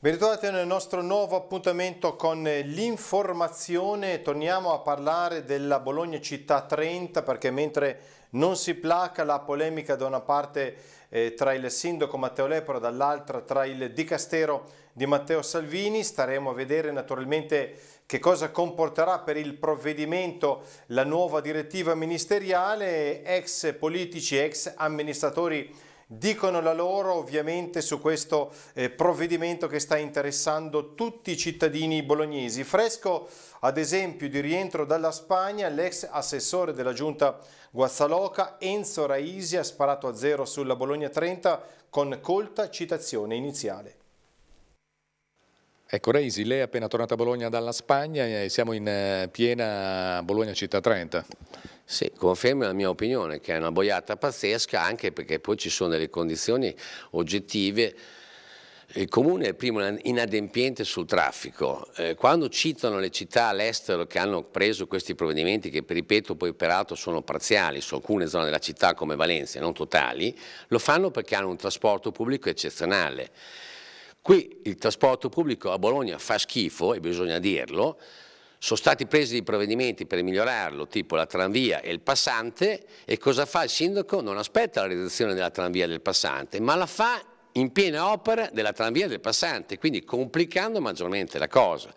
Bentornati nel nostro nuovo appuntamento con l'informazione, torniamo a parlare della Bologna Città 30 perché mentre non si placa la polemica da una parte eh, tra il sindaco Matteo Lepro, dall'altra tra il dicastero di Matteo Salvini, staremo a vedere naturalmente che cosa comporterà per il provvedimento la nuova direttiva ministeriale, ex politici, ex amministratori dicono la loro ovviamente su questo eh, provvedimento che sta interessando tutti i cittadini bolognesi. Fresco ad esempio di rientro dalla Spagna, l'ex assessore della giunta Guazzaloca Enzo Raisi ha sparato a zero sulla Bologna 30 con colta citazione iniziale. Ecco Reisi, lei è appena tornata a Bologna dalla Spagna e siamo in eh, piena Bologna città 30. Sì, confermo la mia opinione che è una boiata pazzesca anche perché poi ci sono delle condizioni oggettive il comune è il primo inadempiente sul traffico. Eh, quando citano le città all'estero che hanno preso questi provvedimenti, che ripeto poi peraltro sono parziali su alcune zone della città come Valencia, non totali, lo fanno perché hanno un trasporto pubblico eccezionale Qui il trasporto pubblico a Bologna fa schifo e bisogna dirlo, sono stati presi dei provvedimenti per migliorarlo, tipo la tranvia e il passante, e cosa fa il sindaco? Non aspetta la redazione della tranvia e del passante, ma la fa in piena opera della tranvia e del passante, quindi complicando maggiormente la cosa.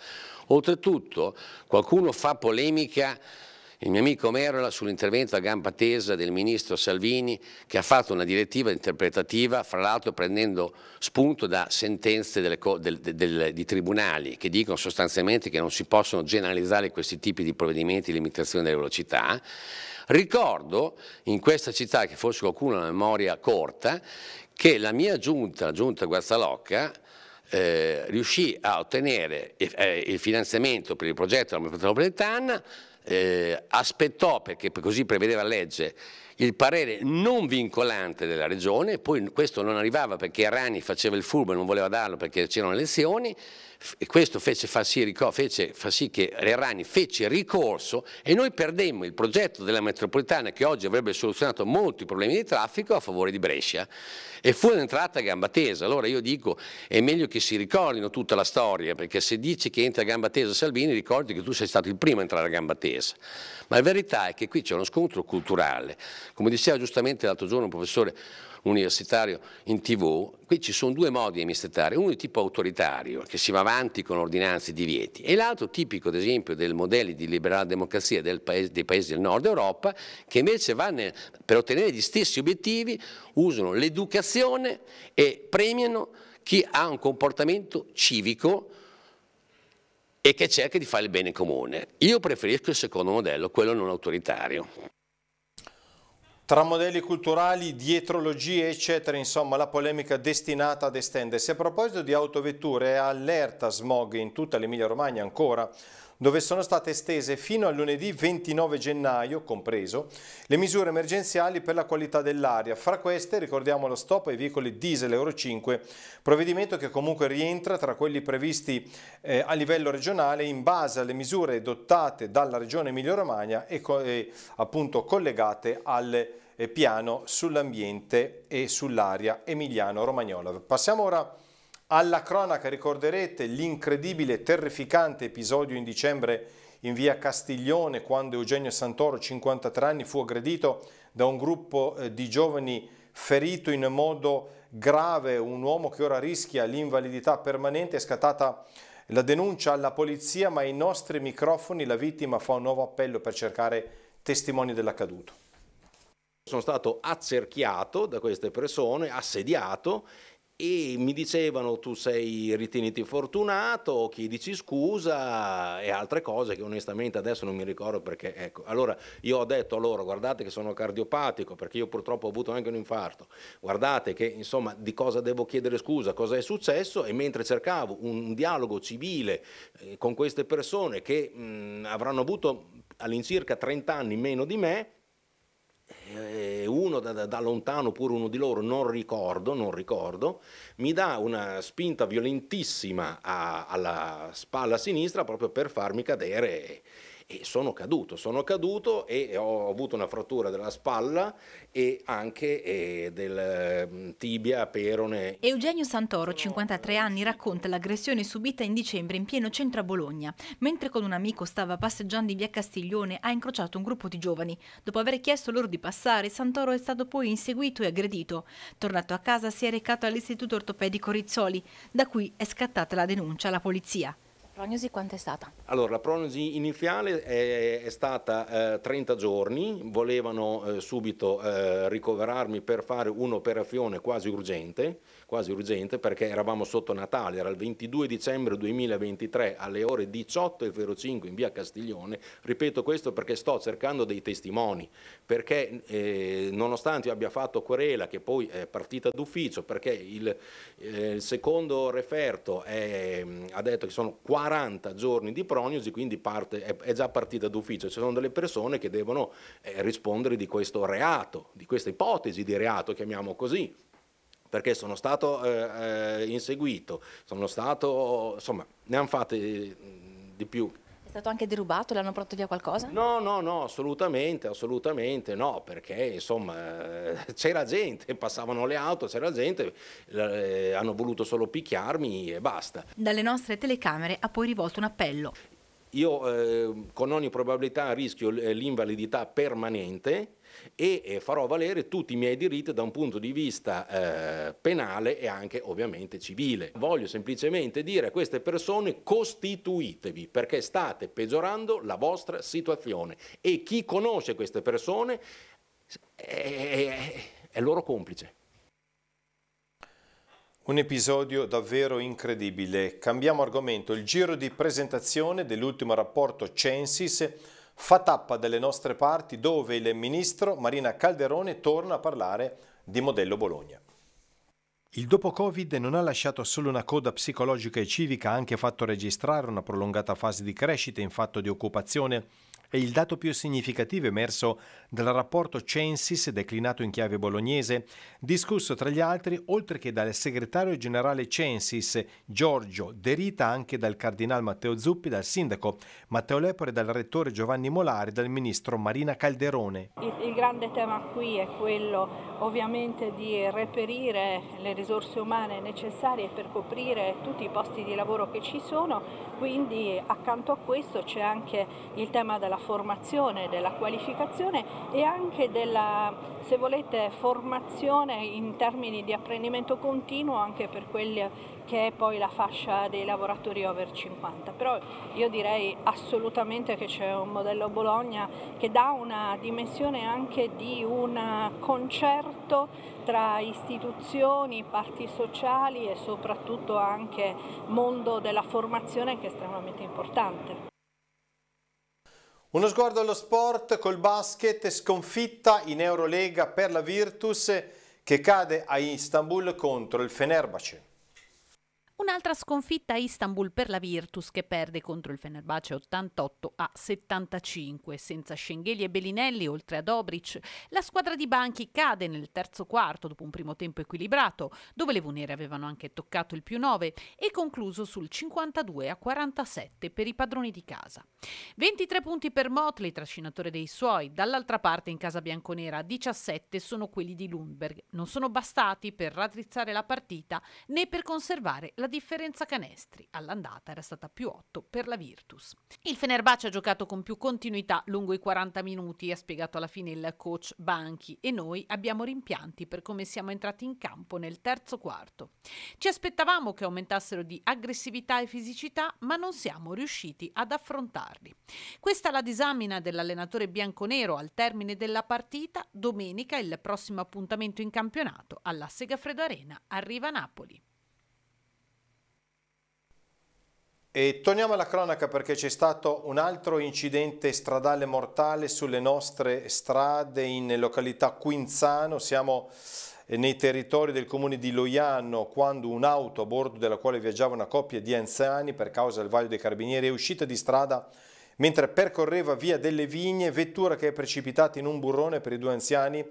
Oltretutto qualcuno fa polemica il mio amico Merola sull'intervento a gamba tesa del ministro Salvini che ha fatto una direttiva interpretativa, fra l'altro prendendo spunto da sentenze delle, del, del, di tribunali che dicono sostanzialmente che non si possono generalizzare questi tipi di provvedimenti di limitazione delle velocità. Ricordo in questa città, che forse qualcuno ha una memoria corta, che la mia giunta, la giunta Guazzalocca, eh, riuscì a ottenere eh, il finanziamento per il progetto della metropolitana eh, aspettò, perché così prevedeva la legge, il parere non vincolante della regione, poi questo non arrivava perché Arani faceva il furbo e non voleva darlo perché c'erano elezioni, e questo fece, fa sì, fece, fa sì che Arani fece ricorso e noi perdemmo il progetto della metropolitana che oggi avrebbe soluzionato molti problemi di traffico a favore di Brescia e fu un'entrata a gamba tesa. Allora io dico è meglio che si ricordino tutta la storia perché se dici che entra a gamba tesa Salvini ricordi che tu sei stato il primo a entrare a gamba tesa difesa. Ma la verità è che qui c'è uno scontro culturale. Come diceva giustamente l'altro giorno un professore universitario in tv, qui ci sono due modi di amministrare, uno di tipo autoritario, che si va avanti con ordinanze e divieti, e l'altro tipico ad esempio dei modelli di liberal democrazia paese, dei paesi del nord Europa, che invece vanno, per ottenere gli stessi obiettivi usano l'educazione e premiano chi ha un comportamento civico e che cerca di fare il bene comune. Io preferisco il secondo modello, quello non autoritario. Tra modelli culturali, dietrologie, eccetera, insomma, la polemica destinata ad estendersi. A proposito di autovetture, è allerta smog in tutta l'Emilia Romagna ancora dove sono state estese fino a lunedì 29 gennaio, compreso, le misure emergenziali per la qualità dell'aria. Fra queste ricordiamo lo stop ai veicoli diesel Euro 5, provvedimento che comunque rientra tra quelli previsti eh, a livello regionale in base alle misure adottate dalla Regione Emilia-Romagna e, co e appunto collegate al eh, piano sull'ambiente e sull'aria emiliano-romagnola. Passiamo ora alla cronaca ricorderete l'incredibile, terrificante episodio in dicembre in via Castiglione quando Eugenio Santoro, 53 anni, fu aggredito da un gruppo eh, di giovani ferito in modo grave, un uomo che ora rischia l'invalidità permanente, è scattata la denuncia alla polizia, ma ai nostri microfoni la vittima fa un nuovo appello per cercare testimoni dell'accaduto. Sono stato accerchiato da queste persone, assediato e mi dicevano tu sei riteniti fortunato, chiedici scusa e altre cose che onestamente adesso non mi ricordo perché ecco. Allora io ho detto a loro guardate che sono cardiopatico perché io purtroppo ho avuto anche un infarto, guardate che insomma di cosa devo chiedere scusa, cosa è successo e mentre cercavo un dialogo civile eh, con queste persone che mh, mm, avranno avuto all'incirca 30 anni meno di me, qualcuno da, da, da lontano, pure uno di loro, non ricordo, non ricordo, mi dà una spinta violentissima a, alla spalla sinistra proprio per farmi cadere e sono caduto, sono caduto e ho avuto una frattura della spalla e anche eh, del mm, tibia, perone. Eugenio Santoro, 53 anni, racconta l'aggressione subita in dicembre in pieno centro a Bologna, mentre con un amico stava passeggiando in via Castiglione ha incrociato un gruppo di giovani. Dopo aver chiesto loro di passare, Santoro è stato poi inseguito e aggredito. Tornato a casa si è recato all'istituto ortopedico Rizzoli, da cui è scattata la denuncia alla polizia. Prognosi quanto è stata? Allora, la prognosi iniziale è, è stata eh, 30 giorni, volevano eh, subito eh, ricoverarmi per fare un'operazione quasi urgente, quasi urgente perché eravamo sotto Natale, era il 22 dicembre 2023 alle ore 18.05 in via Castiglione, ripeto questo perché sto cercando dei testimoni, perché eh, nonostante io abbia fatto querela che poi è partita d'ufficio, perché il, eh, il secondo referto è, mm, ha detto che sono 4 40 giorni di prognosi, quindi parte, è, già partita d'ufficio. Ci sono delle persone che devono eh, rispondere di questo reato, di questa ipotesi di reato, chiamiamo così, perché sono stato eh, eh inseguito, sono stato, insomma, ne hanno fatte eh, di più. È stato anche derubato? Le hanno portato via qualcosa? No, no, no, assolutamente, assolutamente no, perché insomma eh, c'era gente, passavano le auto, c'era gente, eh, hanno voluto solo picchiarmi e basta. Dalle nostre telecamere ha poi rivolto un appello. Io eh, con ogni probabilità rischio l'invalidità permanente e eh, farò valere tutti i miei diritti da un punto di vista eh, penale e anche ovviamente civile. Voglio semplicemente dire a queste persone costituitevi perché state peggiorando la vostra situazione e chi conosce queste persone è, è, è loro complice. Un episodio davvero incredibile. Cambiamo argomento. Il giro di presentazione dell'ultimo rapporto Censis fa tappa delle nostre parti dove il ministro Marina Calderone torna a parlare di modello Bologna. Il dopo Covid non ha lasciato solo una coda psicologica e civica, ha anche fatto registrare una prolungata fase di crescita in fatto di occupazione è il dato più significativo emerso dal rapporto Censis declinato in chiave bolognese, discusso tra gli altri oltre che dal segretario generale Censis Giorgio Derita, anche dal cardinal Matteo Zuppi, dal sindaco Matteo Lepore, dal rettore Giovanni Molari, dal ministro Marina Calderone. Il, il grande tema qui è quello ovviamente di reperire le risorse umane necessarie per coprire tutti i posti di lavoro che ci sono, quindi accanto a questo c'è anche il tema della formazione, della qualificazione e anche della, se volete, formazione in termini di apprendimento continuo anche per quella che è poi la fascia dei lavoratori over 50. Però io direi assolutamente che c'è un modello Bologna che dà una dimensione anche di un concerto tra istituzioni, parti sociali e soprattutto anche mondo della formazione che è estremamente importante. Uno sguardo allo sport col basket, sconfitta in Eurolega per la Virtus che cade a Istanbul contro il Fenerbahce. Un'altra sconfitta a Istanbul per la Virtus che perde contro il Fenerbahce 88 a 75. Senza Schengheli e Belinelli, oltre a Dobric, la squadra di Banchi cade nel terzo quarto dopo un primo tempo equilibrato, dove le Vunere avevano anche toccato il più 9 e concluso sul 52 a 47 per i padroni di casa. 23 punti per Motley, trascinatore dei suoi, dall'altra parte in casa bianconera 17 sono quelli di Lundberg. Non sono bastati per raddrizzare la partita né per conservare la differenza canestri, all'andata era stata più 8 per la Virtus. Il Fenerbahce ha giocato con più continuità lungo i 40 minuti, ha spiegato alla fine il coach Banchi e noi abbiamo rimpianti per come siamo entrati in campo nel terzo quarto. Ci aspettavamo che aumentassero di aggressività e fisicità, ma non siamo riusciti ad affrontarli. Questa è la disamina dell'allenatore bianconero al termine della partita. Domenica il prossimo appuntamento in campionato alla Segafredo Arena arriva Napoli. E torniamo alla cronaca perché c'è stato un altro incidente stradale mortale sulle nostre strade in località Quinzano. Siamo eh, nei territori del comune di Loiano quando un'auto a bordo della quale viaggiava una coppia di anziani per causa del vaglio dei carabinieri è uscita di strada mentre percorreva via delle vigne, vettura che è precipitata in un burrone per i due anziani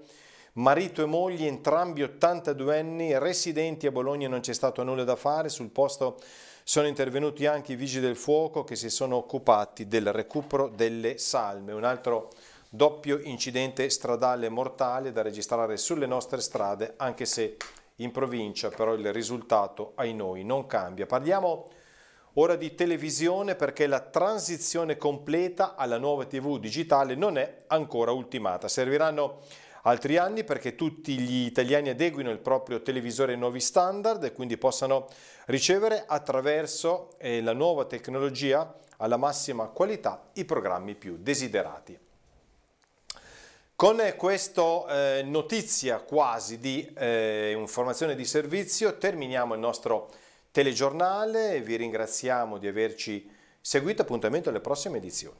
marito e moglie, entrambi 82 anni, residenti a Bologna, non c'è stato nulla da fare, sul posto sono intervenuti anche i vigili del fuoco che si sono occupati del recupero delle salme, un altro doppio incidente stradale mortale da registrare sulle nostre strade, anche se in provincia però il risultato ai noi non cambia. Parliamo ora di televisione perché la transizione completa alla nuova TV digitale non è ancora ultimata. Serviranno altri anni perché tutti gli italiani adeguino il proprio televisore ai nuovi standard e quindi possano ricevere attraverso eh, la nuova tecnologia alla massima qualità i programmi più desiderati. Con questa eh, notizia quasi di eh, informazione di servizio terminiamo il nostro telegiornale, vi ringraziamo di averci seguito, appuntamento alle prossime edizioni.